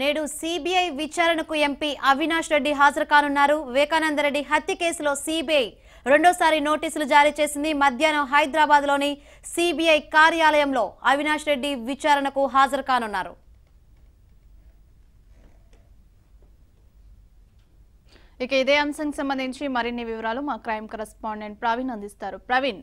నేడు సిబిఐ విచారణకు ఎంపీ అవినాష్ రెడ్డి హాజరు కానున్నారు వివేకానందరెడ్డి హత్య కేసులో సిబిఐ రెండోసారి నోటీసులు జారీ చేసింది మధ్యాహ్నం హైదరాబాద్లోని సిబిఐ కార్యాలయంలో అవినాష్ రెడ్డి విచారణకు హాజరు కానున్నారు ఇక ఇదే అంశం సంబంధించి మరిన్ని వివరాలు మా క్రైమ్ కరెస్పాండెంట్ ప్రవీణ్ అందిస్తారు ప్రవీణ్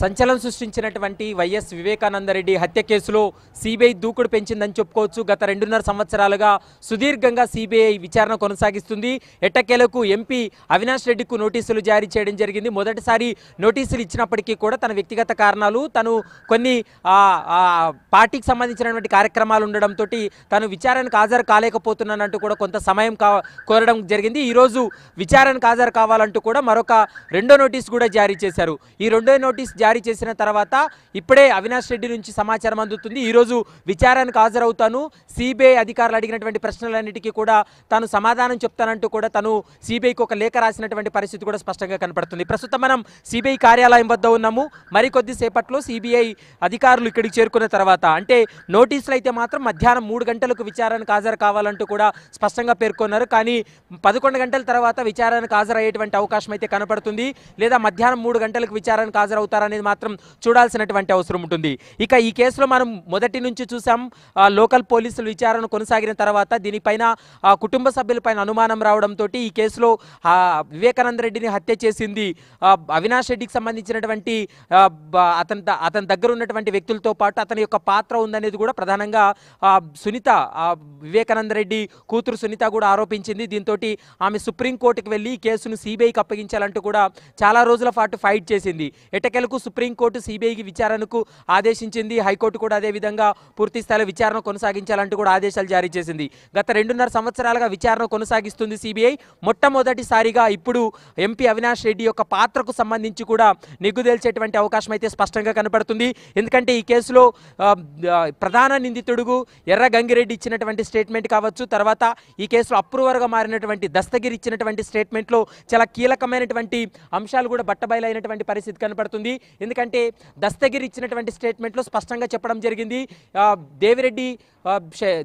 సంచలనం సృష్టించినటువంటి వైఎస్ వివేకానందరెడ్డి హత్య కేసులో సిబిఐ దూకుడు పెంచిందని చెప్పుకోవచ్చు గత రెండున్నర సంవత్సరాలుగా సుదీర్ఘంగా సిబిఐ విచారణ కొనసాగిస్తుంది ఎట్టకేలకు ఎంపీ అవినాష్ రెడ్డికు నోటీసులు జారీ చేయడం జరిగింది మొదటిసారి నోటీసులు ఇచ్చినప్పటికీ కూడా తన వ్యక్తిగత కారణాలు తను కొన్ని పార్టీకి సంబంధించినటువంటి కార్యక్రమాలు ఉండడంతో తను విచారణకు హాజరు కాలేకపోతున్నానంటూ కూడా కొంత సమయం కోరడం జరిగింది ఈరోజు విచారణకు హాజరు కావాలంటూ కూడా మరొక రెండో నోటీస్ కూడా జారీ చేశారు ఈ రెండో నోటీస్ జారీ చేసిన తర్వాత ఇప్పుడే అవినాష్ రెడ్డి నుంచి సమాచారం అందుతుంది ఈరోజు విచారానికి హాజరవుతాను సిబిఐ అధికారులు అడిగినటువంటి ప్రశ్నలన్నిటికీ కూడా తాను సమాధానం చెప్తానంటూ కూడా తను సిబిఐకి ఒక లేఖ రాసినటువంటి పరిస్థితి కూడా స్పష్టంగా కనపడుతుంది ప్రస్తుతం మనం సిబిఐ కార్యాలయం వద్ద ఉన్నాము మరికొద్దిసేపట్లో సిబిఐ అధికారులు ఇక్కడికి చేరుకున్న తర్వాత అంటే నోటీసులు అయితే మాత్రం మధ్యాహ్నం మూడు గంటలకు విచారణకు హాజరు కావాలంటూ కూడా స్పష్టంగా పేర్కొన్నారు కానీ పదకొండు గంటల తర్వాత విచారణకు హాజరయ్యేటువంటి అవకాశం అయితే కనపడుతుంది లేదా మధ్యాహ్నం మూడు గంటలకు విచారణకు హాజరవుతారని అనేది మాత్రం చూడాల్సినటువంటి అవసరం ఉంటుంది ఇక ఈ కేసులో మనం మొదటి నుంచి చూసాం లోకల్ పోలీసులు విచారణ కొనసాగిన తర్వాత దీనిపైన కుటుంబ సభ్యులపైన అనుమానం రావడంతో ఈ కేసులో వివేకానంద రెడ్డిని హత్య చేసింది అవినాష్ రెడ్డికి సంబంధించినటువంటి అతని అతని దగ్గర ఉన్నటువంటి వ్యక్తులతో పాటు అతని యొక్క పాత్ర ఉందనేది కూడా ప్రధానంగా సునీత వివేకానంద రెడ్డి కూతురు సునీత కూడా ఆరోపించింది దీంతో ఆమె సుప్రీంకోర్టుకు వెళ్ళి ఈ కేసును సిబిఐకి అప్పగించాలంటూ కూడా చాలా రోజుల పాటు ఫైట్ చేసింది ఎటకెలకు మేరకు సుప్రీంకోర్టు సిబిఐకి విచారణకు ఆదేశించింది హైకోర్టు కూడా అదేవిధంగా పూర్తి స్థాయిలో విచారణ కొనసాగించాలంటూ కూడా ఆదేశాలు జారీ చేసింది గత రెండున్నర సంవత్సరాలుగా విచారణ కొనసాగిస్తుంది సిబిఐ మొట్టమొదటిసారిగా ఇప్పుడు ఎంపీ అవినాష్ రెడ్డి యొక్క పాత్రకు సంబంధించి కూడా నిగ్గుదేల్చేటువంటి అవకాశం అయితే స్పష్టంగా కనపడుతుంది ఎందుకంటే ఈ కేసులో ప్రధాన నిందితుడుగు ఎర్ర గంగిరెడ్డి ఇచ్చినటువంటి స్టేట్మెంట్ కావచ్చు తర్వాత ఈ కేసులో అప్రూవర్గా మారినటువంటి దస్తగిరి ఇచ్చినటువంటి స్టేట్మెంట్లో చాలా కీలకమైనటువంటి అంశాలు కూడా బట్టబయలైనటువంటి పరిస్థితి కనపడుతుంది ఎందుకంటే దస్తగిరి ఇచ్చినటువంటి స్టేట్మెంట్లో స్పష్టంగా చెప్పడం జరిగింది దేవిరెడ్డి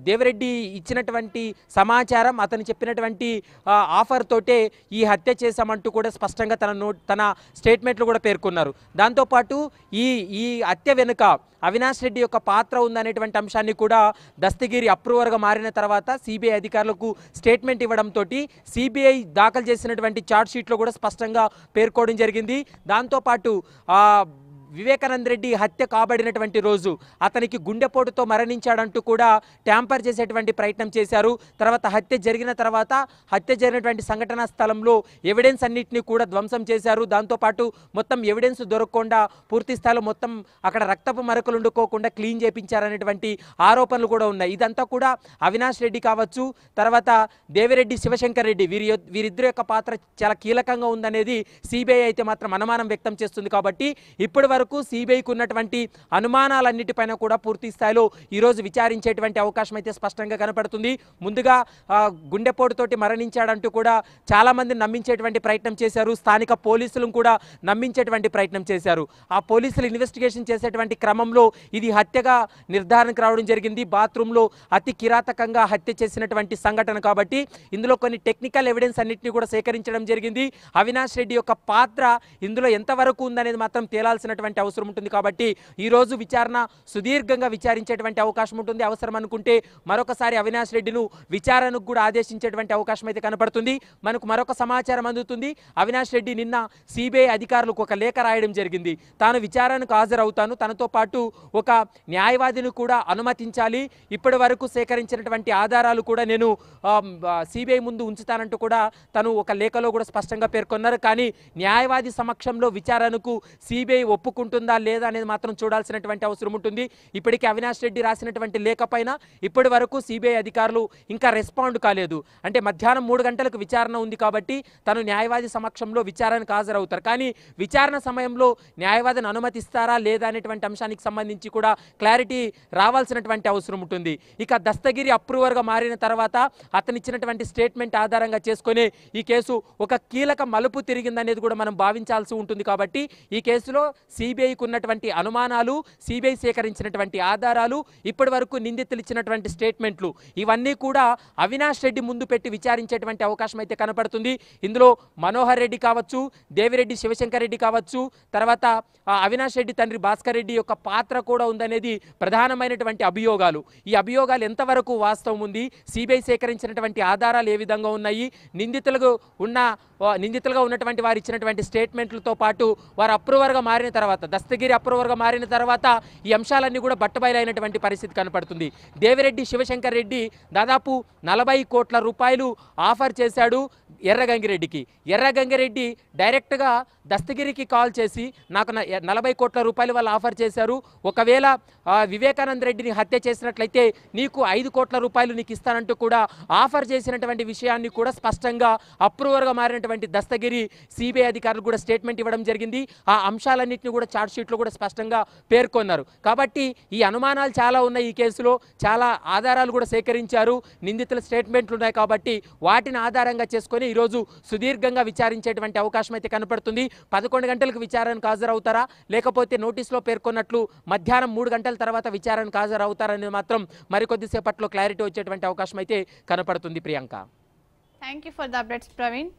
దేవిరెడ్డి ఇచ్చినటువంటి సమాచారం అతను చెప్పినటువంటి ఆఫర్ తోటే ఈ హత్య చేశామంటూ కూడా స్పష్టంగా తన నో తన స్టేట్మెంట్లు కూడా పేర్కొన్నారు దాంతోపాటు ఈ ఈ హత్య వెనుక అవినాష్ రెడ్డి యొక్క పాత్ర ఉందనేటువంటి అంశాన్ని కూడా దస్తగిరి అప్రూవర్గా మారిన తర్వాత సిబిఐ అధికారులకు స్టేట్మెంట్ ఇవ్వడంతో సిబిఐ దాఖలు చేసినటువంటి ఛార్జ్షీట్లో కూడా స్పష్టంగా పేర్కోవడం జరిగింది దాంతోపాటు వివేకానంద రెడ్డి హత్య కాబడినటువంటి రోజు అతనికి గుండెపోటుతో మరణించాడంటూ కూడా ట్యాంపర్ చేసేటువంటి ప్రయత్నం చేశారు తర్వాత హత్య జరిగిన తర్వాత హత్య జరిగినటువంటి సంఘటనా స్థలంలో ఎవిడెన్స్ అన్నింటినీ కూడా ధ్వంసం చేశారు దాంతోపాటు మొత్తం ఎవిడెన్స్ దొరకకుండా పూర్తి స్థాయిలో మొత్తం అక్కడ రక్తపు మరకలు ఉండుకోకుండా క్లీన్ చేపించారనేటువంటి ఆరోపణలు కూడా ఉన్నాయి ఇదంతా కూడా అవినాష్ రెడ్డి కావచ్చు తర్వాత దేవిరెడ్డి శివశంకర్ రెడ్డి వీరి వీరిద్దరు యొక్క పాత్ర చాలా కీలకంగా ఉందనేది సిబిఐ అయితే మాత్రం అనుమానం వ్యక్తం చేస్తుంది కాబట్టి ఇప్పటి వరకు సిబిఐకి ఉన్నటువంటి అనుమానాలన్నిటిపైన కూడా పూర్తి స్థాయిలో ఈరోజు విచారించేటువంటి అవకాశం అయితే స్పష్టంగా కనపడుతుంది ముందుగా గుండెపోటుతోటి మరణించాడంటూ కూడా చాలామంది నమ్మించేటువంటి ప్రయత్నం చేశారు స్థానిక పోలీసులను కూడా నమ్మించేటువంటి ప్రయత్నం చేశారు ఆ పోలీసులు ఇన్వెస్టిగేషన్ చేసేటువంటి క్రమంలో ఇది హత్యగా నిర్ధారణకు రావడం జరిగింది బాత్రూంలో అతి కిరాతకంగా హత్య చేసినటువంటి సంఘటన కాబట్టి ఇందులో కొన్ని టెక్నికల్ ఎవిడెన్స్ అన్నింటినీ కూడా సేకరించడం జరిగింది అవినాష్ రెడ్డి యొక్క పాత్ర ఇందులో ఎంతవరకు ఉందనేది మాత్రం తేలాల్సినటువంటి చేయాల్సినటువంటి అవసరం ఉంటుంది కాబట్టి ఈరోజు విచారణ సుదీర్ఘంగా విచారించేటువంటి అవకాశం ఉంటుంది అవసరం అనుకుంటే మరొకసారి అవినాష్ రెడ్డిను విచారణకు కూడా ఆదేశించేటువంటి అవకాశం అయితే కనపడుతుంది మనకు మరొక సమాచారం అందుతుంది అవినాష్ రెడ్డి నిన్న సిబిఐ అధికారులకు ఒక లేఖ రాయడం జరిగింది తాను విచారణకు హాజరవుతాను తనతో పాటు ఒక న్యాయవాదిని కూడా అనుమతించాలి ఇప్పటి వరకు సేకరించినటువంటి ఆధారాలు కూడా నేను సిబిఐ ముందు ఉంచుతానంటూ కూడా తను ఒక లేఖలో కూడా స్పష్టంగా పేర్కొన్నారు కానీ న్యాయవాది సమక్షంలో విచారణకు సిబిఐ ఒప్పుకు ఉంటుందా లేదా అనేది మాత్రం చూడాల్సినటువంటి అవసరం ఉంటుంది ఇప్పటికీ అవినాష్ రెడ్డి రాసినటువంటి లేఖపైన ఇప్పటి వరకు సిబిఐ అధికారులు ఇంకా రెస్పాండ్ కాలేదు అంటే మధ్యాహ్నం మూడు గంటలకు విచారణ ఉంది కాబట్టి తను న్యాయవాది సమక్షంలో విచారణకు హాజరవుతారు కానీ విచారణ సమయంలో న్యాయవాదిని అనుమతిస్తారా లేదా అనేటువంటి అంశానికి సంబంధించి కూడా క్లారిటీ రావాల్సినటువంటి అవసరం ఉంటుంది ఇక దస్తగిరి అప్రూవర్గా మారిన తర్వాత అతనిచ్చినటువంటి స్టేట్మెంట్ ఆధారంగా చేసుకునే ఈ కేసు ఒక కీలక మలుపు తిరిగిందనేది కూడా మనం భావించాల్సి ఉంటుంది కాబట్టి ఈ కేసులో సి సిబిఐకి ఉన్నటువంటి అనుమానాలు సిబిఐ సేకరించినటువంటి ఆధారాలు ఇప్పటి వరకు నిందితులు ఇచ్చినటువంటి స్టేట్మెంట్లు ఇవన్నీ కూడా అవినాష్ రెడ్డి ముందు పెట్టి విచారించేటువంటి అవకాశం అయితే కనపడుతుంది ఇందులో మనోహర్ రెడ్డి కావచ్చు దేవిరెడ్డి శివశంకర్ రెడ్డి కావచ్చు తర్వాత అవినాష్ రెడ్డి తండ్రి భాస్కర్ రెడ్డి యొక్క పాత్ర కూడా ఉందనేది ప్రధానమైనటువంటి అభియోగాలు ఈ అభియోగాలు ఎంతవరకు వాస్తవం ఉంది సిబిఐ సేకరించినటువంటి ఆధారాలు ఏ విధంగా ఉన్నాయి నిందితులకు ఉన్న నిందితులుగా ఉన్నటువంటి వారు ఇచ్చినటువంటి స్టేట్మెంట్లతో పాటు వారు అప్రూవర్గా మారిన తర్వాత తర్వాత దస్తగిరి అప్రూవర్గా మారిన తర్వాత ఈ అంశాలన్నీ కూడా బట్టబయలైనటువంటి పరిస్థితి కనపడుతుంది దేవిరెడ్డి శివశంకర్ రెడ్డి దాదాపు నలభై కోట్ల రూపాయలు ఆఫర్ చేశాడు ఎర్రగంగిరెడ్డికి ఎర్రగంగిరెడ్డి డైరెక్ట్గా దస్తగిరికి కాల్ చేసి నాకు నలభై కోట్ల రూపాయలు వాళ్ళు ఆఫర్ చేశారు ఒకవేళ వివేకానంద రెడ్డిని హత్య చేసినట్లయితే నీకు ఐదు కోట్ల రూపాయలు నీకు ఇస్తానంటూ కూడా ఆఫర్ చేసినటువంటి విషయాన్ని కూడా స్పష్టంగా అప్రూవర్గా మారినటువంటి దస్తగిరి సిబిఐ అధికారులు కూడా స్టేట్మెంట్ ఇవ్వడం జరిగింది ఆ అంశాలన్నింటినీ కూడా కూడా ఛార్జ్ షీట్లో కూడా స్పష్టంగా పేర్కొన్నారు కాబట్టి ఈ అనుమానాలు చాలా ఉన్నాయి ఈ కేసులో చాలా ఆధారాలు కూడా సేకరించారు నిందితుల స్టేట్మెంట్లు ఉన్నాయి కాబట్టి వాటిని ఆధారంగా చేసుకొని ఈరోజు సుదీర్ఘంగా విచారించేటువంటి అవకాశం అయితే కనపడుతుంది పదకొండు గంటలకు విచారణకు హాజరవుతారా లేకపోతే నోటీసులో పేర్కొన్నట్లు మధ్యాహ్నం మూడు గంటల తర్వాత విచారణకు హాజరవుతారనేది మాత్రం మరికొద్దిసేపట్లో క్లారిటీ వచ్చేటువంటి అవకాశం అయితే కనపడుతుంది Priyanka thank for the updates Praveen